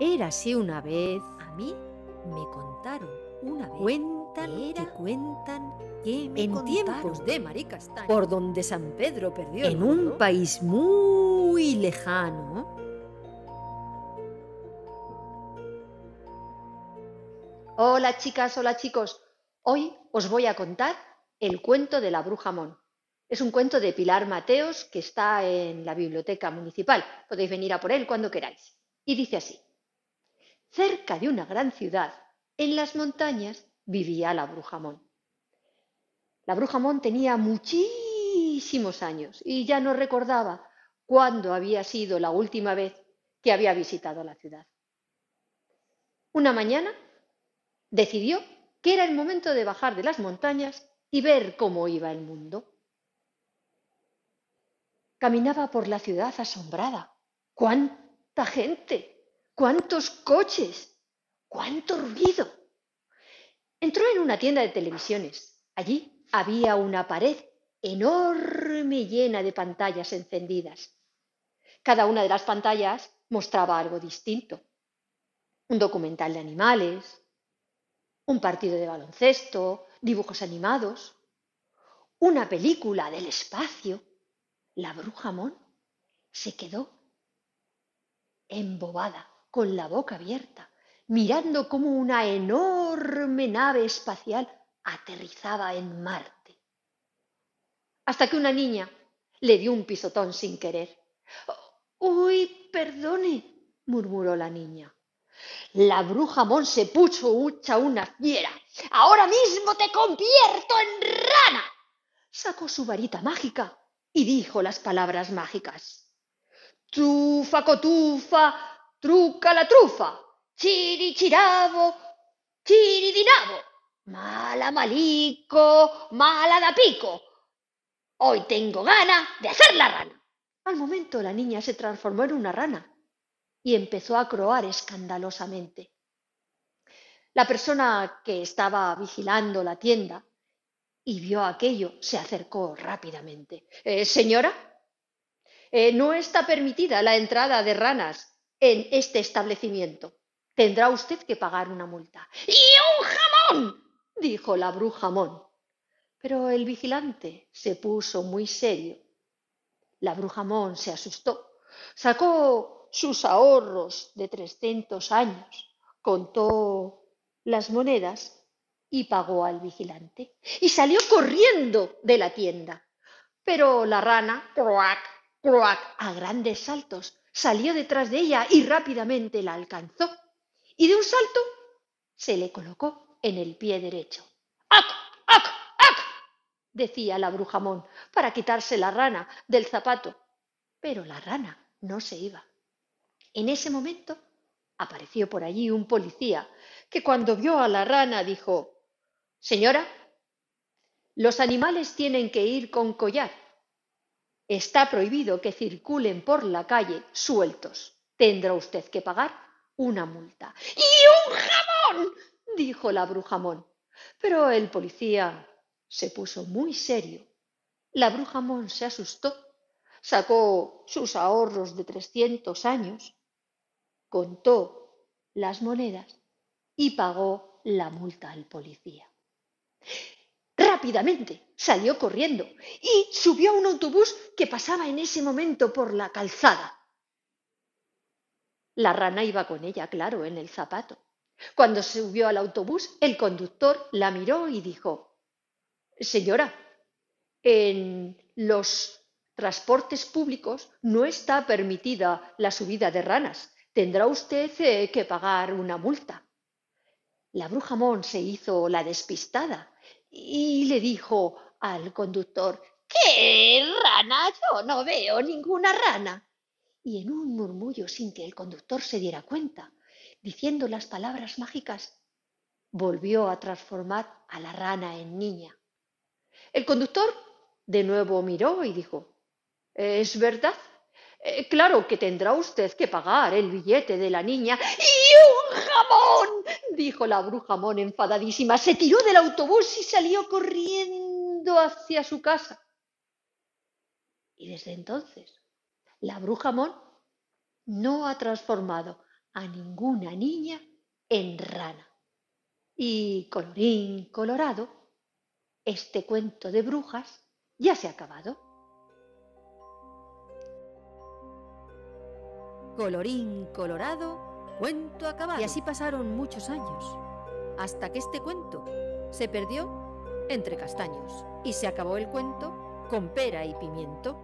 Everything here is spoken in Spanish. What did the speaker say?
Era así una vez. A mí me contaron una vez. Cuentan que cuentan que en tiempos de por donde San Pedro perdió en un país muy lejano. Hola chicas, hola chicos. Hoy os voy a contar el cuento de la bruja Mon. Es un cuento de Pilar Mateos que está en la biblioteca municipal. Podéis venir a por él cuando queráis. Y dice así cerca de una gran ciudad, en las montañas, vivía la Bruja Mon. La Bruja Brujamón tenía muchísimos años y ya no recordaba cuándo había sido la última vez que había visitado la ciudad. Una mañana decidió que era el momento de bajar de las montañas y ver cómo iba el mundo. Caminaba por la ciudad asombrada. ¡Cuánta gente! cuántos coches, cuánto ruido. Entró en una tienda de televisiones. Allí había una pared enorme llena de pantallas encendidas. Cada una de las pantallas mostraba algo distinto. Un documental de animales, un partido de baloncesto, dibujos animados, una película del espacio. La bruja Mon se quedó embobada con la boca abierta, mirando cómo una enorme nave espacial aterrizaba en Marte. Hasta que una niña le dio un pisotón sin querer. Uy, perdone, murmuró la niña. La bruja Mon se puso hucha una fiera. Ahora mismo te convierto en rana. Sacó su varita mágica y dijo las palabras mágicas. Tufa cotufa, truca la trufa, chirichirabo, chiridinabo, mala malico, mala da pico. Hoy tengo gana de hacer la rana. Al momento la niña se transformó en una rana y empezó a croar escandalosamente. La persona que estaba vigilando la tienda y vio aquello se acercó rápidamente. Eh, señora, eh, no está permitida la entrada de ranas en este establecimiento. Tendrá usted que pagar una multa. ¡Y un jamón! dijo la bruja Mon. Pero el vigilante se puso muy serio. La bruja Mon se asustó, sacó sus ahorros de trescientos años, contó las monedas y pagó al vigilante. Y salió corriendo de la tienda. Pero la rana, croac, croac, a grandes saltos, salió detrás de ella y rápidamente la alcanzó, y de un salto se le colocó en el pie derecho. ¡Ac! ¡Ac! ¡Ac! decía la brujamón para quitarse la rana del zapato. Pero la rana no se iba. En ese momento apareció por allí un policía que cuando vio a la rana dijo Señora, los animales tienen que ir con collar Está prohibido que circulen por la calle sueltos. Tendrá usted que pagar una multa. ¡Y un jamón! dijo la bruja brujamón. Pero el policía se puso muy serio. La bruja brujamón se asustó, sacó sus ahorros de trescientos años, contó las monedas y pagó la multa al policía rápidamente, salió corriendo y subió a un autobús que pasaba en ese momento por la calzada. La rana iba con ella, claro, en el zapato. Cuando subió al autobús, el conductor la miró y dijo, Señora, en los transportes públicos no está permitida la subida de ranas. Tendrá usted eh, que pagar una multa. La bruja Mon se hizo la despistada y le dijo al conductor, ¿qué rana? Yo no veo ninguna rana. Y en un murmullo sin que el conductor se diera cuenta, diciendo las palabras mágicas, volvió a transformar a la rana en niña. El conductor de nuevo miró y dijo, ¿es verdad? Eh, claro que tendrá usted que pagar el billete de la niña y un jamón dijo la bruja Mon enfadadísima. Se tiró del autobús y salió corriendo hacia su casa. Y desde entonces, la bruja Mon no ha transformado a ninguna niña en rana. Y colorín colorado, este cuento de brujas ya se ha acabado. Colorín colorado Cuento acabado. Y así pasaron muchos años, hasta que este cuento se perdió entre castaños y se acabó el cuento con pera y pimiento.